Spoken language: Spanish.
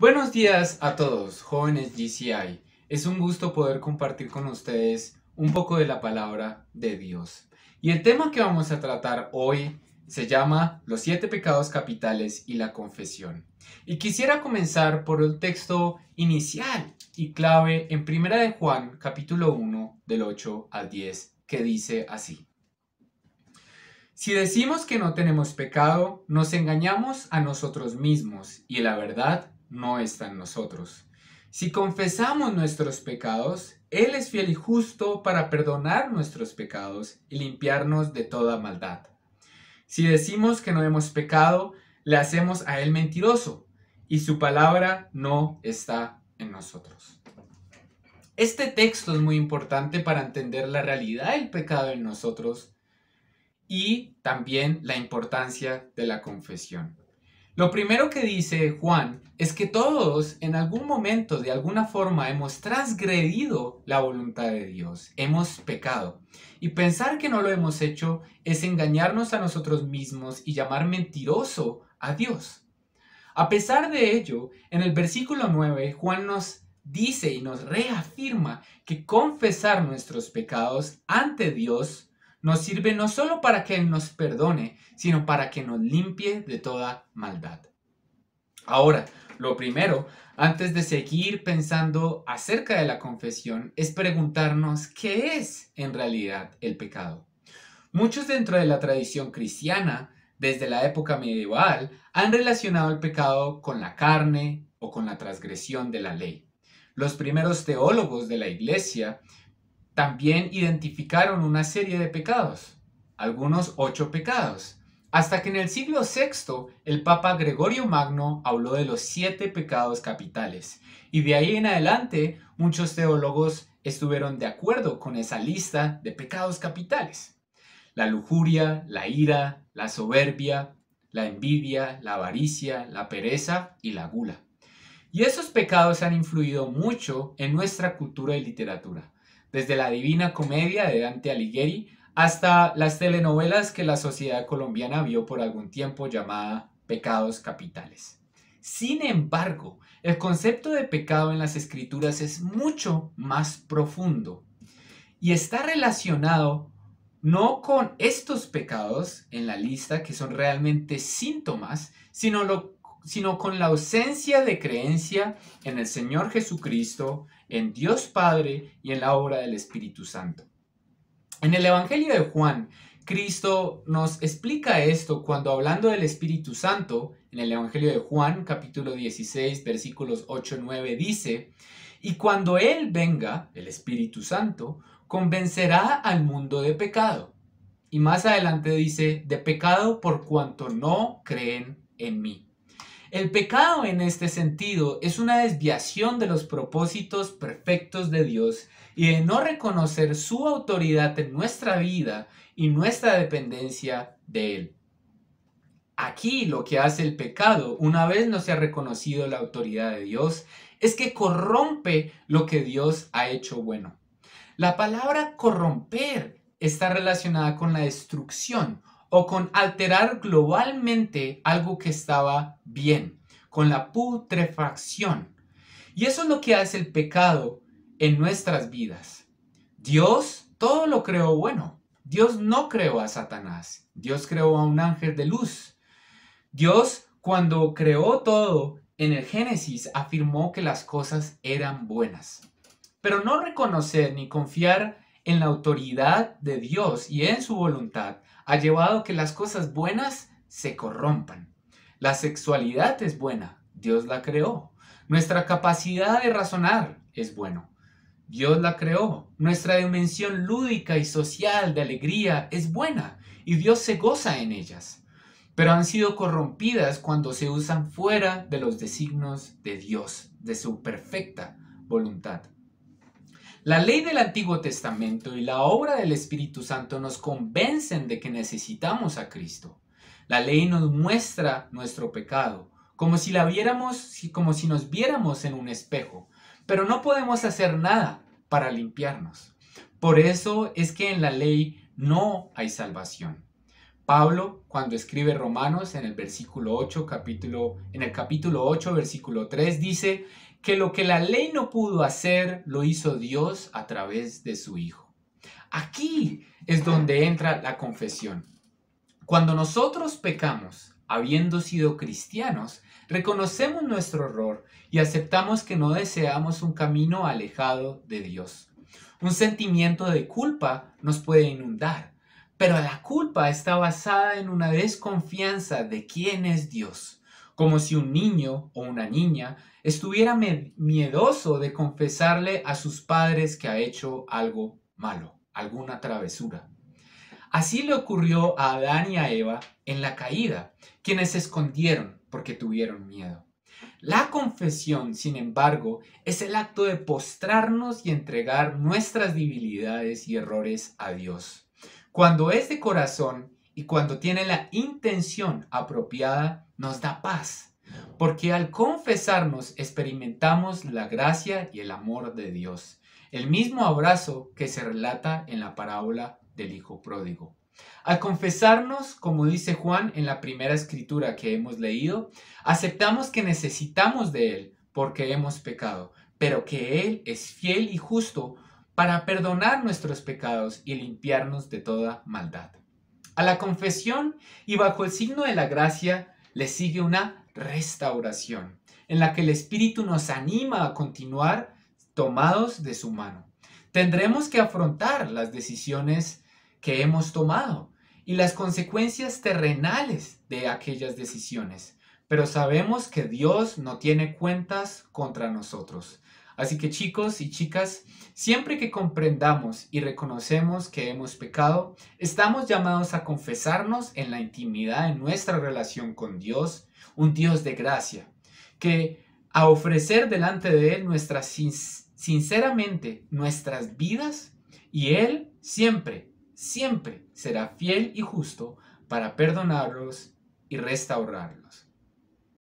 Buenos días a todos, jóvenes GCI. Es un gusto poder compartir con ustedes un poco de la palabra de Dios. Y el tema que vamos a tratar hoy se llama Los siete pecados capitales y la confesión. Y quisiera comenzar por el texto inicial y clave en Primera de Juan, capítulo 1, del 8 al 10, que dice así. Si decimos que no tenemos pecado, nos engañamos a nosotros mismos y la verdad no está en nosotros. Si confesamos nuestros pecados, Él es fiel y justo para perdonar nuestros pecados y limpiarnos de toda maldad. Si decimos que no hemos pecado, le hacemos a Él mentiroso y su palabra no está en nosotros. Este texto es muy importante para entender la realidad del pecado en nosotros y también la importancia de la confesión. Lo primero que dice Juan es que todos en algún momento, de alguna forma, hemos transgredido la voluntad de Dios, hemos pecado. Y pensar que no lo hemos hecho es engañarnos a nosotros mismos y llamar mentiroso a Dios. A pesar de ello, en el versículo 9, Juan nos dice y nos reafirma que confesar nuestros pecados ante Dios nos sirve no solo para que Él nos perdone, sino para que nos limpie de toda maldad. Ahora, lo primero, antes de seguir pensando acerca de la confesión, es preguntarnos qué es en realidad el pecado. Muchos dentro de la tradición cristiana, desde la época medieval, han relacionado el pecado con la carne o con la transgresión de la ley. Los primeros teólogos de la Iglesia también identificaron una serie de pecados, algunos ocho pecados, hasta que en el siglo VI el Papa Gregorio Magno habló de los siete pecados capitales, y de ahí en adelante muchos teólogos estuvieron de acuerdo con esa lista de pecados capitales. La lujuria, la ira, la soberbia, la envidia, la avaricia, la pereza y la gula. Y esos pecados han influido mucho en nuestra cultura y literatura desde la Divina Comedia de Dante Alighieri hasta las telenovelas que la sociedad colombiana vio por algún tiempo llamada pecados capitales. Sin embargo, el concepto de pecado en las escrituras es mucho más profundo y está relacionado no con estos pecados en la lista que son realmente síntomas, sino lo sino con la ausencia de creencia en el Señor Jesucristo, en Dios Padre y en la obra del Espíritu Santo. En el Evangelio de Juan, Cristo nos explica esto cuando hablando del Espíritu Santo, en el Evangelio de Juan, capítulo 16, versículos 8 9, dice, y cuando Él venga, el Espíritu Santo, convencerá al mundo de pecado. Y más adelante dice, de pecado por cuanto no creen en mí. El pecado en este sentido es una desviación de los propósitos perfectos de Dios y de no reconocer su autoridad en nuestra vida y nuestra dependencia de Él. Aquí lo que hace el pecado, una vez no se ha reconocido la autoridad de Dios, es que corrompe lo que Dios ha hecho bueno. La palabra corromper está relacionada con la destrucción o con alterar globalmente algo que estaba bien, con la putrefacción. Y eso es lo que hace el pecado en nuestras vidas. Dios todo lo creó bueno. Dios no creó a Satanás. Dios creó a un ángel de luz. Dios cuando creó todo en el Génesis afirmó que las cosas eran buenas. Pero no reconocer ni confiar en la autoridad de Dios y en su voluntad ha llevado que las cosas buenas se corrompan. La sexualidad es buena, Dios la creó. Nuestra capacidad de razonar es bueno. Dios la creó. Nuestra dimensión lúdica y social de alegría es buena y Dios se goza en ellas, pero han sido corrompidas cuando se usan fuera de los designos de Dios, de su perfecta voluntad. La ley del Antiguo Testamento y la obra del Espíritu Santo nos convencen de que necesitamos a Cristo. La ley nos muestra nuestro pecado, como si la viéramos, como si nos viéramos en un espejo, pero no podemos hacer nada para limpiarnos. Por eso es que en la ley no hay salvación. Pablo cuando escribe Romanos en el versículo 8, capítulo en el capítulo 8, versículo 3 dice que lo que la ley no pudo hacer lo hizo Dios a través de su hijo. Aquí es donde entra la confesión. Cuando nosotros pecamos, habiendo sido cristianos, reconocemos nuestro error y aceptamos que no deseamos un camino alejado de Dios. Un sentimiento de culpa nos puede inundar pero la culpa está basada en una desconfianza de quién es Dios, como si un niño o una niña estuviera miedoso de confesarle a sus padres que ha hecho algo malo, alguna travesura. Así le ocurrió a Adán y a Eva en la caída, quienes se escondieron porque tuvieron miedo. La confesión, sin embargo, es el acto de postrarnos y entregar nuestras debilidades y errores a Dios. Cuando es de corazón y cuando tiene la intención apropiada, nos da paz, porque al confesarnos experimentamos la gracia y el amor de Dios, el mismo abrazo que se relata en la parábola del Hijo Pródigo. Al confesarnos, como dice Juan en la primera escritura que hemos leído, aceptamos que necesitamos de Él porque hemos pecado, pero que Él es fiel y justo para perdonar nuestros pecados y limpiarnos de toda maldad. A la confesión y bajo el signo de la gracia le sigue una restauración, en la que el Espíritu nos anima a continuar tomados de su mano. Tendremos que afrontar las decisiones que hemos tomado y las consecuencias terrenales de aquellas decisiones, pero sabemos que Dios no tiene cuentas contra nosotros. Así que chicos y chicas, siempre que comprendamos y reconocemos que hemos pecado, estamos llamados a confesarnos en la intimidad de nuestra relación con Dios, un Dios de gracia, que a ofrecer delante de Él nuestras sinceramente nuestras vidas y Él siempre, siempre será fiel y justo para perdonarlos y restaurarlos.